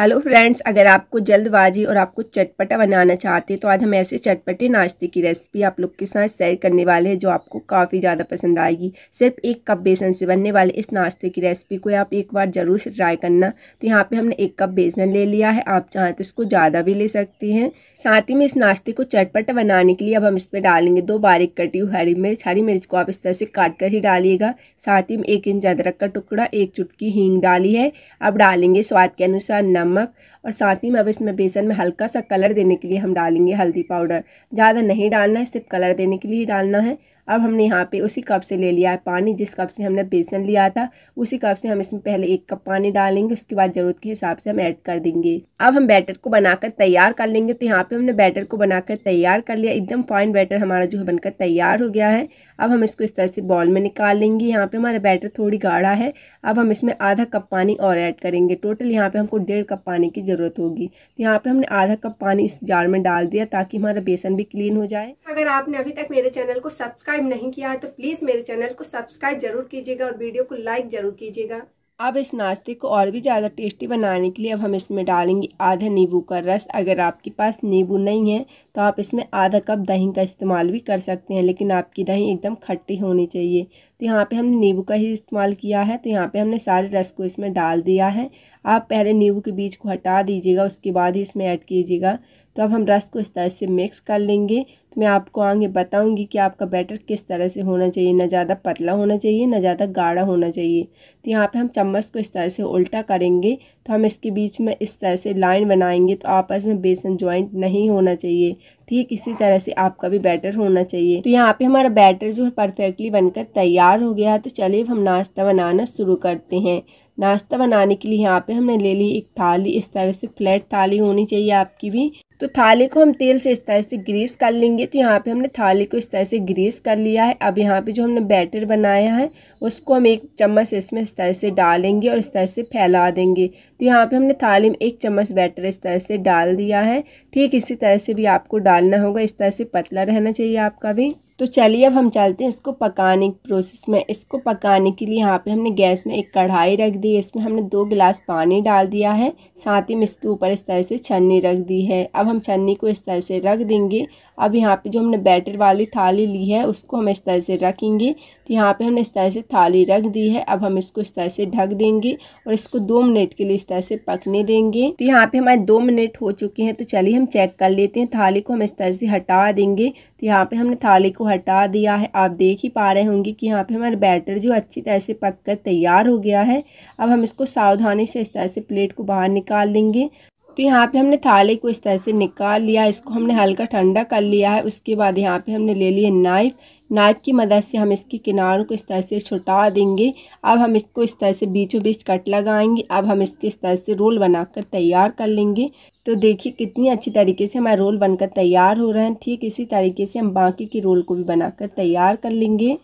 hello friends अगर आपको जल्दबाजी और आपको चटपटा बनाना चाहते हैं तो आज हम ऐसे चटपटे नाश्ते की रेसिपी आप लोग के साथ शेयर करने वाले हैं जो आपको काफ़ी ज़्यादा पसंद आएगी सिर्फ एक कप बेसन से बनने वाले इस नाश्ते की रेसिपी को आप एक बार ज़रूर ट्राई करना तो यहाँ पे हमने एक कप बेसन ले लिया है आप चाहें तो इसको ज़्यादा भी ले सकते हैं साथ ही में इस नाश्ते को चटपटा बनाने के लिए अब हम इस पर डालेंगे दो बारीक कटी हुई हरी मिर्च हरी मिर्च को आप इस तरह से काट कर ही डालिएगा साथ ही में एक इंच अदरक का टुकड़ा एक चुटकी हींग डाली है अब डालेंगे स्वाद के अनुसार नमक नमक और साथ ही में अब इसमें बेसन में हल्का सा कलर देने के लिए हम डालेंगे हल्दी पाउडर ज़्यादा नहीं डालना है सिर्फ कलर देने के लिए ही डालना है अब हमने यहाँ पे उसी कप से ले लिया है पानी जिस कप से हमने बेसन लिया था उसी कप से हम इसमें पहले एक कप पानी डालेंगे उसके बाद ज़रूरत के हिसाब से हम ऐड कर देंगे अब हम बैटर को बनाकर तैयार कर लेंगे तो यहाँ पे हमने बैटर को बनाकर तैयार कर लिया एकदम फाइन बैटर हमारा जो है बनकर तैयार हो गया है अब हम इसको इस तरह से बॉल में निकाल लेंगे यहाँ पे हमारा बैटर थोड़ी गाढ़ा है अब हम इसमें आधा कप पानी और ऐड करेंगे टोटल यहाँ पे हमको डेढ़ कप पानी की ज़रूरत होगी तो यहाँ पे हमने आधा कप पानी इस जार में डाल दिया ताकि हमारा बेसन भी क्लीन हो जाए अगर आपने अभी तक मेरे चैनल को सब्सक्राइब सब्सक्राइब नहीं किया है तो प्लीज मेरे चैनल को सब्सक्राइब जरूर कीजिएगा और वीडियो को लाइक जरूर कीजिएगा अब इस नाश्ते को और भी ज़्यादा टेस्टी बनाने के लिए अब हम इसमें डालेंगे आधा नींबू का रस अगर आपके पास नींबू नहीं है तो आप इसमें आधा कप दही का इस्तेमाल भी कर सकते हैं लेकिन आपकी दही एकदम खट्टी होनी चाहिए तो यहाँ पे हमने नींबू का ही इस्तेमाल किया है तो यहाँ पे हमने सारे रस को इसमें डाल दिया है आप पहले नींबू के बीज को हटा दीजिएगा उसके बाद ही इसमें ऐड कीजिएगा तो अब हम रस को इस तरह से मिक्स कर लेंगे तो मैं आपको आगे बताऊंगी कि आपका बैटर किस तरह से होना चाहिए ना ज़्यादा पतला होना चाहिए ना ज़्यादा गाढ़ा होना चाहिए तो यहाँ पे हम चम्मच को इस तरह से उल्टा करेंगे तो हम इसके बीच में इस तरह से लाइन बनाएंगे तो आपस में बेसन ज्वाइंट नहीं होना चाहिए ठीक इसी तरह से आपका भी बैटर होना चाहिए तो यहाँ पे हमारा बैटर जो है परफेक्टली बनकर तैयार हो गया है तो चलिए हम नाश्ता बनाना शुरू करते हैं नाश्ता बनाने के लिए यहाँ पे हमने ले ली एक थाली इस तरह से फ्लैट थाली होनी चाहिए आपकी भी तो थाली को हम तेल से इस तरह से ग्रीस कर लेंगे तो यहाँ पे हमने थाली को इस तरह से ग्रीस कर लिया है अब यहाँ पे जो हमने बैटर बनाया है उसको हम एक चम्मच इसमें इस तरह से डालेंगे और इस तरह से फैला देंगे तो यहाँ पे हमने थाली में एक चम्मच बैटर इस तरह से डाल दिया है ठीक इसी तरह से भी आपको डालना होगा इस तरह से पतला रहना चाहिए आपका भी तो चलिए अब हम चलते हैं इसको पकाने के प्रोसेस में इसको पकाने के लिए यहाँ पे हमने गैस में एक कढ़ाई रख दी इसमें हमने दो गिलास पानी डाल दिया है साथ ही में इसके ऊपर इस तरह से छन्नी रख दी है अब हम छन्नी को इस तरह से रख देंगे अब यहाँ पे जो हमने बैटर वाली थाली ली है उसको हम इस तरह से रखेंगे तो यहाँ पर हमने इस तरह से थाली रख दी है अब हम इसको इस तरह से ढक देंगे और इसको दो मिनट के लिए इस तरह से पकने देंगे तो यहाँ पर हमारे दो मिनट हो चुके हैं तो चलिए हम चेक कर लेते हैं थाली को हम इस तरह से हटा देंगे तो यहाँ पर हमने थाली को हटा दिया है आप देख ही पा रहे होंगे कि यहाँ पे हमारा बैटर जो अच्छी तरह से पक कर तैयार हो गया है अब हम इसको सावधानी से इस तरह से प्लेट को बाहर निकाल लेंगे तो यहाँ पे हमने थाले को इस तरह से निकाल लिया इसको हमने हल्का ठंडा कर लिया है उसके बाद यहाँ पे हमने ले लिए नाइफ नाइफ की मदद से हम इसके किनारों को इस तरह से छुटा देंगे अब हम इसको इस तरह से बीचों बीच कट लगाएंगे अब हम इसके इस तरह से रोल बनाकर तैयार कर लेंगे तो देखिए कितनी अच्छी तरीके से हमारे रोल बनकर तैयार हो रहे हैं ठीक इसी तरीके से हम बाकी के रोल को भी बनाकर तैयार कर लेंगे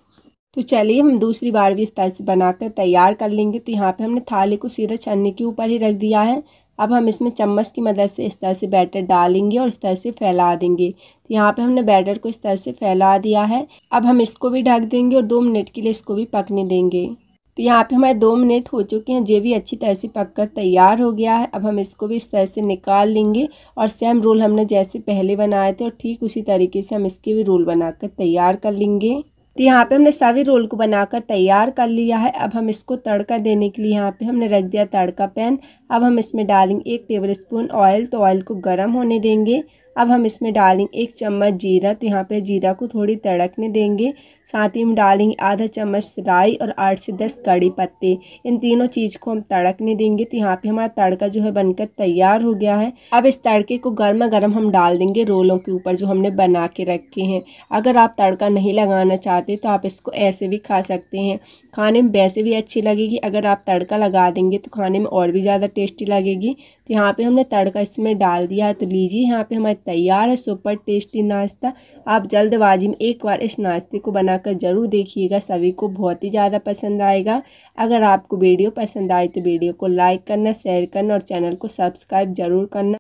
तो चलिए हम दूसरी बार भी इस तरह से बनाकर तैयार कर लेंगे तो यहाँ पे हमने थाली को सीधा छन्नी के ऊपर ही रख दिया है अब हम इसमें चम्मच की मदद से इस तरह से बैटर डालेंगे और इस तरह से फैला देंगे तो यहाँ पे हमने बैटर को इस तरह से फैला दिया है अब हम इसको भी ढक देंगे और दो मिनट के लिए इसको भी पकने देंगे तो यहाँ पे हमारे दो मिनट हो चुके हैं जे भी अच्छी तरह से पककर तैयार हो गया है अब हम इसको भी इस तरह से निकाल लेंगे और सेम रोल हमने जैसे पहले बनाए थे और ठीक उसी तरीके से हम इसके भी रोल बनाकर तैयार कर लेंगे तो यहाँ पे हमने सभी रोल को बनाकर तैयार कर लिया है अब हम इसको तड़का देने के लिए यहाँ पे हमने रख दिया तड़का पैन अब हम इसमें डालेंगे एक टेबल स्पून ऑयल तो ऑयल को गर्म होने देंगे अब हम इसमें डालेंगे एक चम्मच जीरा तो यहाँ पे जीरा को थोड़ी तड़कने देंगे साथ ही हम डालेंगे आधा चम्मच राई और आठ से दस कड़ी पत्ते इन तीनों चीज़ को हम तड़कने देंगे तो यहाँ पे हमारा तड़का जो है बनकर तैयार हो गया है अब इस तड़के को गर्मा गर्म हम डाल देंगे रोलों के ऊपर जो हमने बना के रखे हैं अगर आप तड़का नहीं लगाना चाहते तो आप इसको ऐसे भी खा सकते हैं खाने में वैसे भी अच्छी लगेगी अगर आप तड़का लगा देंगे तो खाने में और भी ज़्यादा टेस्टी लगेगी तो यहाँ पे हमने तड़का इसमें डाल दिया है तो लीजिए यहाँ पे हमारा तैयार है सुपर टेस्टी नाश्ता आप जल्दबाजी में एक बार इस नाश्ते को बना जाकर ज़रूर देखिएगा सभी को बहुत ही ज़्यादा पसंद आएगा अगर आपको वीडियो पसंद आए तो वीडियो को लाइक करना शेयर करना और चैनल को सब्सक्राइब ज़रूर करना